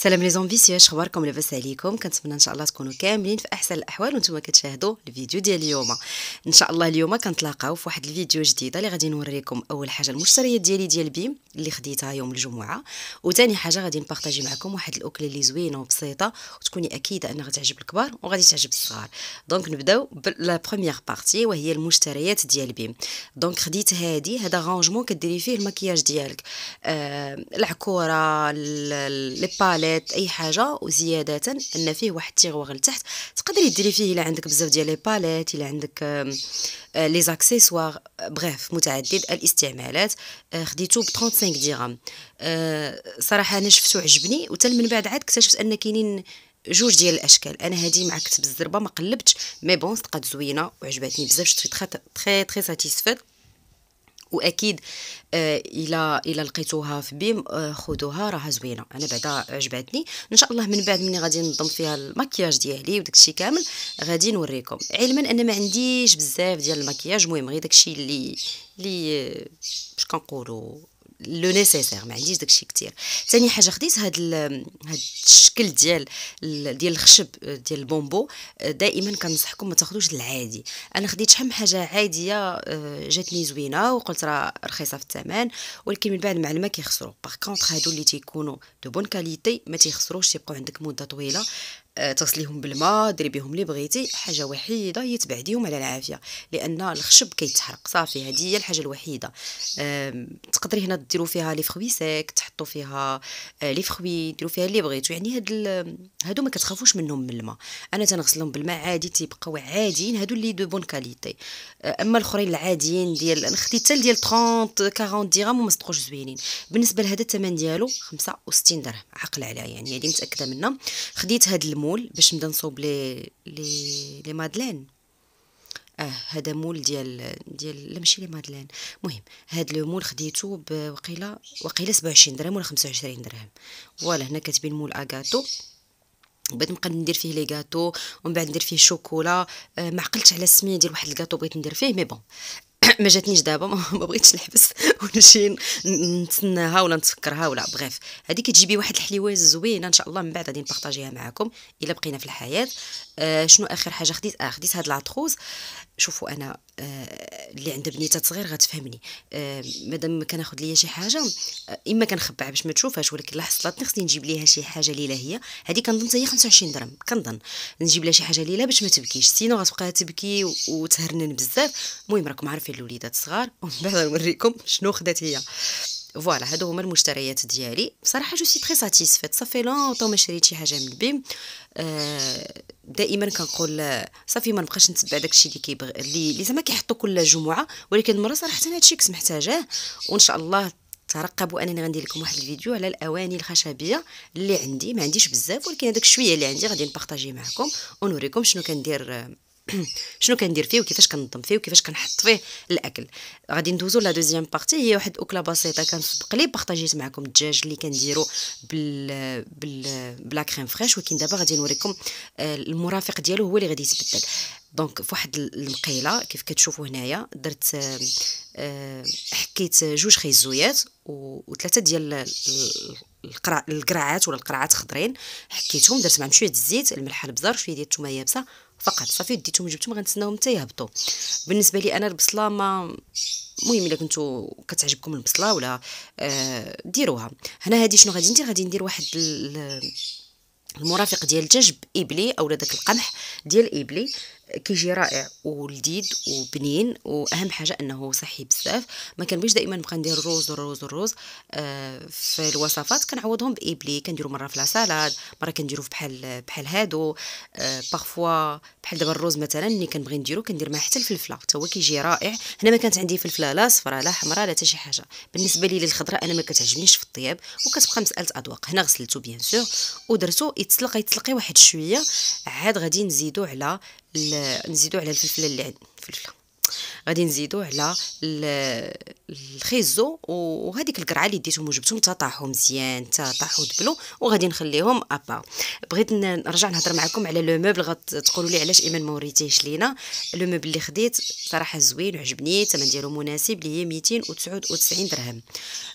سلام لي زومبيسيو اش اخباركم لاباس عليكم كنتمنى ان شاء الله تكونوا كاملين في احسن الاحوال وانتم كتشاهدوا الفيديو ديال اليوم ان شاء الله اليوم كنتلاقاو في واحد الفيديو جديده اللي غادي نوريكم اول حاجه المشتريات ديالي ديال بيم اللي خديتها يوم الجمعه وثاني حاجه غادي نبارطاجي معكم واحد الاكله اللي زوينه وبسيطه وتكوني اكيده انها غتعجب الكبار وغادي تعجب الصغار دونك نبداو بلا بروميير بارتي وهي المشتريات ديال بيم دونك خديت هادي هذا غونجمون كديري فيه المكياج ديالك آه العكوره لي زيادات اي حاجه وزياده ان فيه واحد التيغوار لتحت تقدري ديري فيه الا عندك بزاف ديال لي باليت الا عندك لي اكسسوار بغيف متعدد الاستعمالات خديته ب 35 درهم صراحه انا شفتو عجبني وتل من بعد عاد اكتشفت ان كاينين جوج ديال الاشكال انا هذه معكت بالزربه ما قلبتش مي بون صدقات زوينه وعجبتني بزاف شفت تري تري ساتيسفيت واكيد آه، الى الى لقيتوها في بيم آه، خذوها راها زوينه انا بعدا عجبتني ان شاء الله من بعد مني غادي ننظم فيها المكياج ديالي وداكشي كامل غادي نوريكم علما ان ما عنديش بزاف ديال المكياج المهم غير داكشي اللي اللي آه، باش كنقولوا لو نيسيسير ما عنديش داكشي كثير ثاني حاجه خديت هاد هاد الشكل ديال ديال الخشب ديال البومبو دائما كنصحكم ما تاخذوش العادي انا خديت شحال حاجه عاديه آه، جاتني زوينه وقلت راه رخيصه في الثمن ولكن من بعد مع الماء كيخسروا باغ كونطخ هادو اللي تيكونوا دو بون كاليتي ما تيخسروش تيبقاو عندك مده طويله آه، تغسليهم بالماء ديري بهم اللي بغيتي حاجه وحيده هي تبعديهم على العافيه لان الخشب كيتحرق صافي هذه هي الحاجه الوحيده تقدري هنا ديروا فيها لي فروي سيك تحطوا فيها لي فروي ديروا فيها اللي بغيتو يعني هاد هادو ما كتخافوش منهم من الماء انا تنغسلهم بالماء عادي تيبقاو عاديين هادو اللي دو بون كاليتي آه، اما الاخرين العاديين ديال انا خديت حتى ديال 30 40 درهم وما صدقوش زوينين بالنسبه لهذا الثمن ديالو 65 درهم عقل عليها يعني هذه متاكده منها خديت هاد المو مول باش نبدا نصوب لي لي لي مادلين اه هذا مول ديال ديال لا ماشي لي مادلين المهم هاد لو مول خديته بوقيلا وقيلا 27 درهم ولا 25 درهم فوالا هنا كاتبين مول اغاتو بغيت نبقى ندير فيه لي غاتو ومن بعد ندير فيه شوكولا آه ما عقلتش على السميه ديال واحد الكاطو بغيت ندير فيه مي بون ما جاتنيش دابا ما بغيتش نحبس ولا شي نتسناها ولا نتفكرها ولا بغيف هذه كتجيبي واحد الحليوه زوينه ان شاء الله من بعد غادي نبارطاجيها معكم الا بقينا في الحياه آه شنو اخر حاجه خديت اه خديت هاد لاطروز شوفوا انا آه، اللي عندها بنيتات صغير غتفهمني آه، مادام ما كناخذ ليا شي حاجه آه، اما كنخبعها باش ما تشوفهاش ولكن لا حصلتني خصني نجيب ليها شي حاجه ليله هي هذه كنظن هي 25 درهم كنظن نجيب لها شي حاجه ليله باش ما تبكيش سينو غتبقى تبكي وتهرنن بزاف المهم راكم عارفين الوليدات صغار ومن بعد نوريكم شنو خدات هي فوالا هادو هما المشتريات ديالي بصراحه جو سي تري ساتيسفيت صافي لونطو ما شريت شي حاجه من بيم آه، دائما كنقول صافي ما نبقاش نتبع داكشي اللي كيبغي اللي زعما كيحطو كل جمعه ولكن مره صراحه هادشي كنت محتاجاه وان شاء الله ترقبوا انني غندير لكم واحد الفيديو على الاواني الخشبيه اللي عندي ما عنديش بزاف ولكن هذاك شويه اللي عندي غادي نبارطاجي معكم ونوريكم شنو كندير آه، شنو كندير فيه وكيفاش كنظم فيه وكيفاش كنحط فيه الاكل غادي ندوزو لا دوزيام بارتي هي واحد اكله بسيطه كنسبق لي بارطاجيت معكم الدجاج اللي كنديرو بال بال بلا كريم فريش ولكن دابا غادي نوريكم آه، المرافق ديالو هو اللي غادي يتبدل دونك في واحد المقيله كيف كتشوفوا هنايا درت آه، حكيت جوج خيزويات وثلاثه ديال القرعات ولا القرعات خضرين حكيتهم درت معهم شويه الزيت الملح البزار شويه ديال الثومه يابسه فقط صافي ديتهم جبتهم غنتسناهم حتى يهبطوا بالنسبه لي انا البصله ما المهم الا كنتو كتعجبكم البصله ولا آه ديروها هنا هادي شنو غادي ندير غادي ندير واحد المرافق ديال الدجاج بابلي اولا داك القمح ديال ابلي كيجي رائع ولذيذ وبنين واهم حاجه انه صحي بزاف ما كنبغيش دائما نبقى ندير الروز الروز الروز آه في الوصفات كنعوضهم بابلي كنديرو مره في لا سالاد مره كنديرو بحال بحال هادو آه بارفوا بحال دابا الروز مثلا اللي كنبغي نديرو كندير معاه حتى الفلفله حتى هو كيجي رائع هنا ما كانت عندي فلفله لا صفراء لا حمراء لا حتى شي حاجه بالنسبه لي للخضره انا ما كتعجبنيش في الطياب وكتبقى مساله اذواق هنا غسلته بيان سور ودرتو يتسلق يتسلقي واحد شويه عاد غادي نزيدو على نزيدو على الفلفله اللي عندنا الفلفله غادي نزيدو على الخيزو وهذيك القرعه اللي ديتهم وجبتهم تطاحو مزيان تطاحو دبلو وغادي نخليهم ابا بغيت نرجع نهضر معكم على لو موبل غتقولوا لي علاش ايمان ما وريتيهش لينا لو موبل اللي خديت صراحه زوين وعجبني الثمن ديالو مناسب اللي هي 299 درهم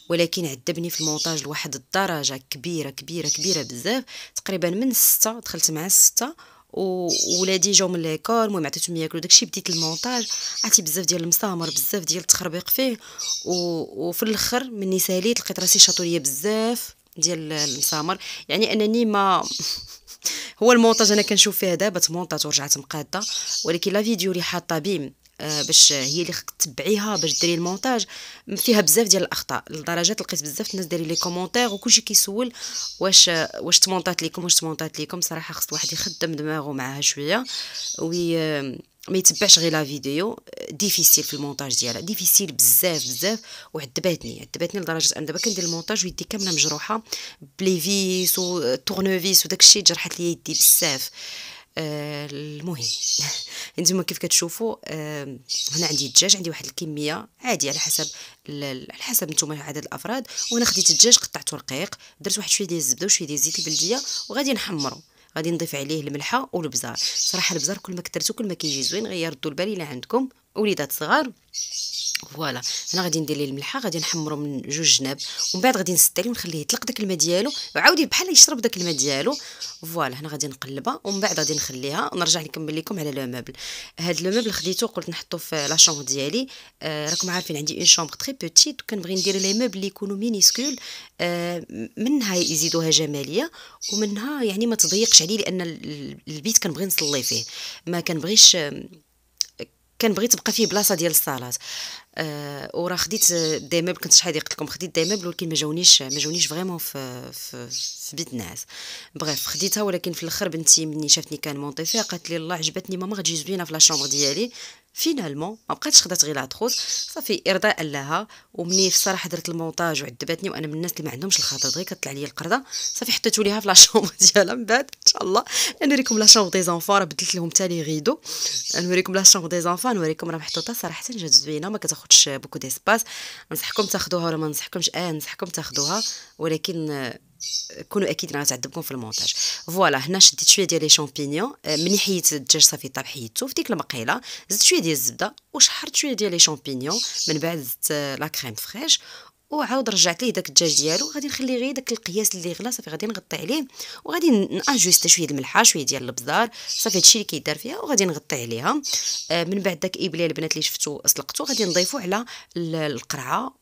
ولكن عذبني في المونتاج لواحد الدرجه كبيره كبيره كبيره بزاف تقريبا من 6 دخلت مع 6 وولادي جاو من ليكول المهم عطيتهم ياكلوا داكشي بديت المونتاج عطي بزاف ديال المسامر بزاف ديال التخربيق فيه و... وفي الاخر مني ساليت لقيت راسي شاطو ليا بزاف ديال المسامر يعني انني ما هو المونتاج انا كنشوف فيه دابا تمونطات ورجعت مقاده ولكن لا فيديو اللي حاطه بيه آه، باش هي اللي خصك تبعيها باش ديري المونتاج فيها بزاف ديال الاخطاء لدرجه لقيت بزاف الناس دايرين لي كومونتير وكلشي كيسول واش واش تمونطات ليكم واش تمونطات ليكم صراحه خص الواحد يخدم دماغه معاها شويه وي آه، ما يتبعش غير لا فيديو ديفيسيل في المونتاج ديالها ديفيسيل بزاف بزاف وعذباتني عذباتني لدرجه ان دابا كندير المونتاج ويدي كامله مجروحه بلي فيس وداكشي جرحت لي يدي بزاف آه، المهم انتما كيف كتشوفوا آه، هنا عندي الدجاج عندي واحد الكميه عادي على حسب على حسب نتوما عدد الافراد وانا خديت الدجاج قطعته رقيق درت واحد شويه ديال الزبده وشويه ديال الزيت البلديه وغادي نحمره غادي نضيف عليه الملحه والبزار صراحه البزار كل ما كثرته كل ما كيجي زوين غيردوا البال الى عندكم وليدات صغار فوالا هنا غادي ندير ليه الملحه غادي نحمرو من جوج جناب ومن بعد غادي نسد عليه ونخليه يطلق داك الماء ديالو وعاودي بحال يشرب داك الماء ديالو فوالا هنا غادي نقلبها ومن بعد غادي نخليها ونرجع نكمل لكم على لو مبل هاد لو مبل خديته قلت نحطو في لا شومب ديالي آه راكم عارفين عندي اون شومب تري بوتيت وكنبغي ندير لي موبل اللي يكونوا مينيسكول آه منها يزيدوها جماليه ومنها يعني ما تضيقش عليه لان البيت كنبغي نصلي فيه ما كنبغيش كان بغيت تبقى فيه بلاصه ديال الصالات أه ورا خديت دي ميبل كنت شحال قلت لكم خديت دي ميبل ولكن ما جاونيش ما جاونيش فريمون في في, في بيت الناس بغيف خديتها ولكن في الاخر بنتي مني شافتني كان مونطي فيها قالت لي الله عجبتني ماما غتجي زوينه في لا شومبر ديالي فينالمون ما بقاتش خدات غير العطخوص صافي ارضاء لها ومني في الصراحه درت المونتاج وعذبتني وانا من الناس اللي ما عندهمش الخاطر دغيا كطلع لي القرده صافي حطيتو ليها في شومبر ديالها من بعد ان شاء الله نوريكم شومبر دي زانفون راه بدلت لهم تالي غيدو نوريكم شومبر دي زانفون نوريكم راه محطوطه صراحه جات زوينه ما كتاخذ تاخذش بوكو ديسباس ننصحكم تاخذوها ولا ما ننصحكمش اه ننصحكم تاخذوها ولكن آه، كونوا اكيد راه تعذبكم في المونتاج فوالا هنا شديت شويه ديال لي شامبينيون آه، ملي حيدت الدجاج صافي طاب حيدته في ديك المقيله زدت شويه ديال الزبده وشحرت شويه ديال لي شامبينيون من بعد زدت آه، لا كريم فريش وعاود رجعت ليه داك الدجاج ديالو غادي نخلي غير داك القياس اللي غلا صافي غادي نغطي عليه وغادي ناجوست شويه الملحه شويه ديال البزار صافي هادشي اللي كيدار فيها وغادي نغطي عليها آه من بعد داك ابليه البنات اللي شفتو سلقتو غادي نضيفو على القرعه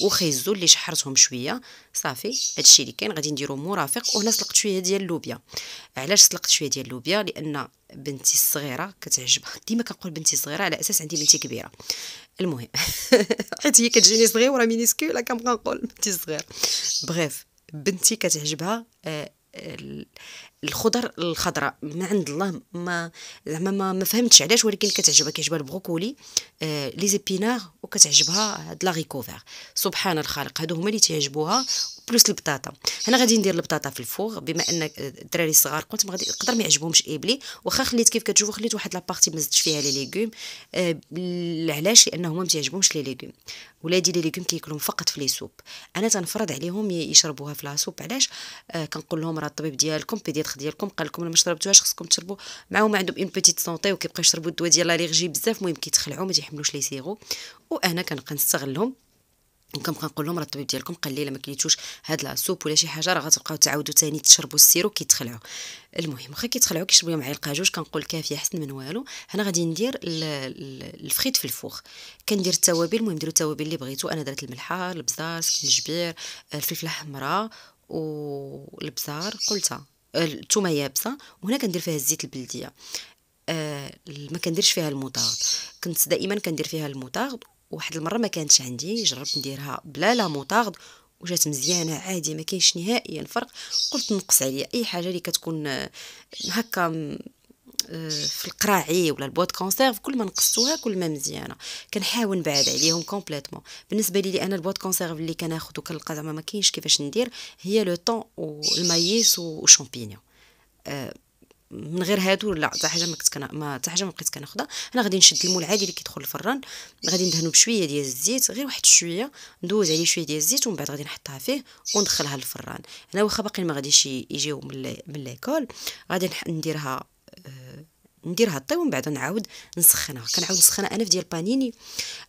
وخيزو اللي شحرتهم شويه صافي هادشي اللي كاين غادي نديرو مرافق وهنا سلقت شويه ديال اللوبيا علاش سلقت شويه ديال اللوبيا لان بنتي الصغيره كتعجبها ديما كنقول بنتي الصغيره على اساس عندي بنتي كبيره المهم حيت هي كتجيني صغيره مينيسكول كنبقى نقول بنتي صغير بغيف بنتي كتعجبها آه، الخضر الخضراء من عند الله ما زعما ما, ما فهمتش علاش ولكن كتعجبها كيعجبها البروكولي آه لي زيبينار وكتعجبها هاد لاغيكوفيغ سبحان الخالق هادو هما اللي تيعجبوها بلوس البطاطا هنا غادي ندير البطاطا في الفوغ بما ان الدراري الصغار قلت ما غادي يقدر ما يعجبهمش ابلي واخا خليت كيف كتشوفوا خليت واحد لابارتي ما زدتش فيها لي ليغوم آه علاش لانهم ما تيعجبهمش لي ليغوم ولادي لي ليغوم كياكلهم فقط في لي سوب انا تنفرض عليهم يشربوها في لا سوب علاش آه كنقول لهم راه الطبيب ديالكم بيديتر ديالكم قال لكم ما شربتوهاش خصكم تشربوا معهم عندهم اون بوتيت سونتي وكيبقاو يشربوا الدواء ديال لاليرجي بزاف المهم كيتخلعوا ما تيحملوش لي سيرو وانا نستغلهم كم كنقول لهم راه الطبيب ديالكم الا ما كليتوش هاد سوب ولا شي حاجه راه غتبقاو تعاودوا ثاني تشربوا السيرو كيتخلعوا المهم واخا كيتخلعوا كيشربوا معايا جوج كنقول كافيه احسن من والو هنا غادي ندير الفخيت في الفوخ كندير التوابل المهم ديروا التوابل اللي بغيتو انا درت الملحه البزار الجبير الفلفله حمراء والبزار قلتها الثومه يابسه وهنا كندير فيها الزيت البلديه أه ما كنديرش فيها المطاغ كنت دائما كندير فيها المطاغ واحد المره ما كانتش عندي جربت نديرها بلا لا موطارد وجات مزيانه عادي ما كاينش نهائيا الفرق قلت نقص عليا اي حاجه اللي كتكون آه، هكا آه، في القراعي ولا البواط كونسيرف كل ما نقصتوها كل ما مزيانه كنحاول نبعد عليهم كومبليتوم بالنسبه لي انا البواط كونسيرف اللي كناخذ وكنلقى زعما ما كاينش كيفاش ندير هي لو طون والمايس والشامبينيون من غير هادو لا حتى حاجه ما كنت كنا ما حتى حاجه ما بقيت كناخذها انا غادي نشد المول عادي اللي كيدخل الفران غادي ندهنو بشويه ديال الزيت غير واحد شويه ندوز عليه شويه ديال الزيت ومن بعد غادي نحطها فيه وندخلها للفران انا واخا باقي ما غاديش يجيو من من ليكول غادي نديرها آه، نديرها طي ومن بعد نعاود نسخنها كنعاود نسخنها انا في ديال بانيني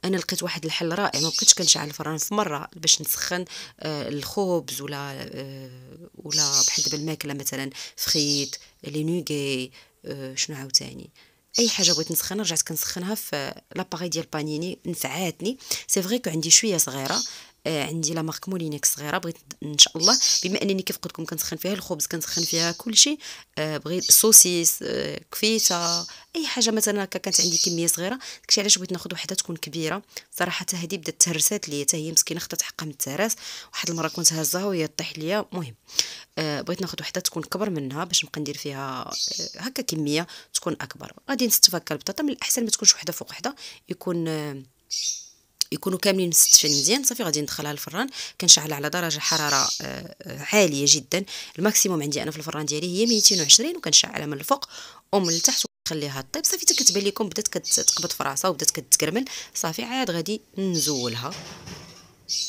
انا لقيت واحد الحل رائع ما بقيتش كنشعل الفران في مره باش نسخن آه الخبز ولا آه ولا بحال دابا الماكله مثلا فخيت لي نوغي آه شنو عاوتاني اي حاجه بغيت نسخنها رجعت كنسخنها في آه، لاباري ديال بانيني نفعاتني سي فري كو عندي شويه صغيره آه عندي لا مارك مولينيك صغيره بغيت ان شاء الله بما انني كيف قلت لكم كنسخن فيها الخبز كنسخن فيها كل شيء آه بغيت سوسيس آه كفيته اي حاجه مثلا هكا كانت عندي كميه صغيره داكشي علاش بغيت ناخذ وحده تكون كبيره صراحه هذه بدات تهرسات ليا حتى هي مسكينه خدات حقها من التراس واحد المره كنت هازاها وهي طيح ليا المهم آه بغيت ناخذ وحده تكون كبر منها باش نبقى ندير فيها آه هكا كميه تكون اكبر غادي نستفك البطاطا من الاحسن ما تكونش وحده فوق وحده يكون آه يكونوا كاملين مستشفين مزيان صافي غادي ندخلها الفران كنشعلها على درجه حراره آه، عاليه جدا الماكسيموم عندي انا في الفران ديالي هي 220 وكنشعلها من الفوق ومن التحت خليها طيب صافي تكتبان لكم بدات كتقبض في راسها وبدات كتكرمل صافي عاد غادي نزولها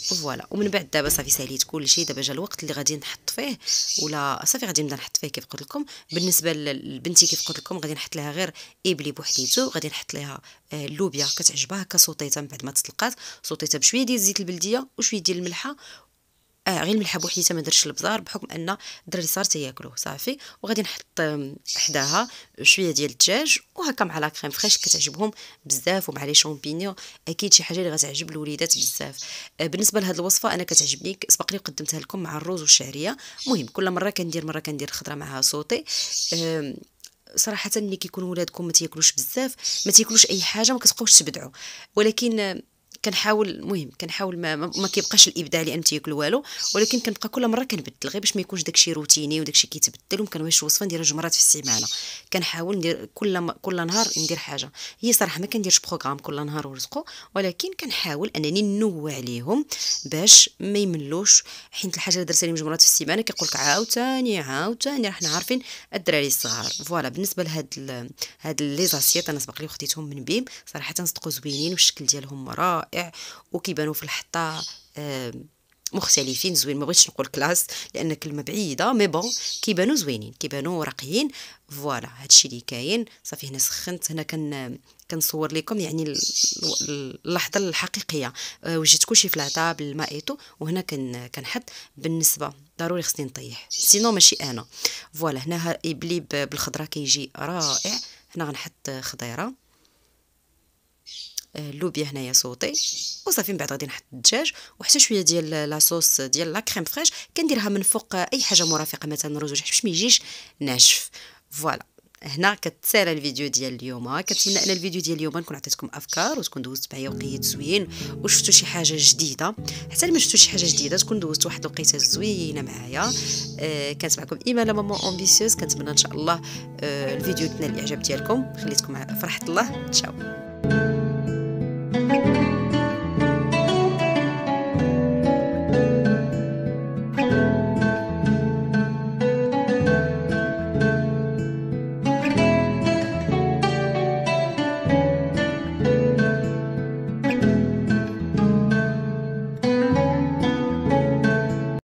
فوالا ومن بعد دابا صافي ساليت كلشي دابا جا الوقت اللي غادي نحط فيه ولا صافي غادي نبدا نحط فيه كيف قلت لكم بالنسبه لبنتي كيف قلت لكم غادي نحط لها غير ايبلي بوحديتو غادي نحط لها اللوبيا آه، كتعجبها هكا من بعد ما تطلقات سوطيتها بشويه ديال زيت البلديه وشويه ديال الملحه اه غير الملحه بوحديتها ما درتش البزار بحكم ان الدراري صار تياكلوه صافي وغادي نحط حداها شويه ديال الدجاج وهكا مع لا كريم فريش كتعجبهم بزاف ومع لي شامبينيون اكيد شي حاجه اللي غتعجب الوليدات بزاف آه، بالنسبه لهاد الوصفه انا كتعجبني سبق لي قدمتها لكم مع الروز والشعريه المهم كل مره كندير مره كندير الخضره معها صوتي اه صراحه ملي كيكون ولادكم ما تياكلوش بزاف ما تياكلوش اي حاجه ما كتبقاوش تبدعوا ولكن كنحاول المهم كنحاول ما, ما كيبقاش الابداع لان تياكل والو ولكن كنبقى كل مره كنبدل غير باش ما يكونش داكشي روتيني وداكشي كيتبدل ومكنواش الوصفه نديرها جوج مرات في السيمانه كنحاول ندير كل ما كل نهار ندير حاجه هي صراحه ما كنديرش بروغرام كل نهار ورزقو ولكن كنحاول انني نوع عليهم باش ما يملوش حيت الحاجه اللي درتها لهم جوج مرات في السيمانه كيقول لك عاوتاني عاوتاني حنا عارفين الدراري الصغار فوالا بالنسبه لهاد ال... هاد لي زاسيات انا سبق لي خديتهم من بيم صراحه صدقوا زوينين والشكل ديالهم رائع رائع وكيبانوا في الحطه مختلفين زوين ما بغيتش نقول كلاس لان كلمه بعيده مي بون كيبانوا زوينين كيبانوا راقيين فوالا هادشي اللي كاين صافي هنا سخنت هنا كن كنصور لكم يعني اللحظه الحقيقيه آه، وجدت كلشي في العطا بالماء ايتو وهنا كن كنحط بالنسبه ضروري خصني نطيح سينو ماشي انا فوالا هنا ابلي بالخضره كيجي رائع هنا غنحط خضيره اللوبيا آه، هنايا صوتي وصافي من بعد غادي نحط الدجاج وحتى شويه ديال لاصوص ديال لا كريم فريش كنديرها من فوق اي حاجه مرافقه مثلا رز ولا باش ما يجيش ناشف فوالا هنا كتسالى الفيديو ديال اليوم آه، كنتمنى ان الفيديو ديال اليوم نكون عطيتكم افكار وتكون دوزت معايا وقيت زوين وشفتوا شي حاجه جديده حتى ما شفتوا شي حاجه جديده تكون دوزت واحد الوقيته زوينه معايا آه، كانت معكم ايمان ماما امبيسيوس كنتمنى ان شاء الله الفيديو تنال الاعجاب ديالكم خليتكم فرحه الله تشاو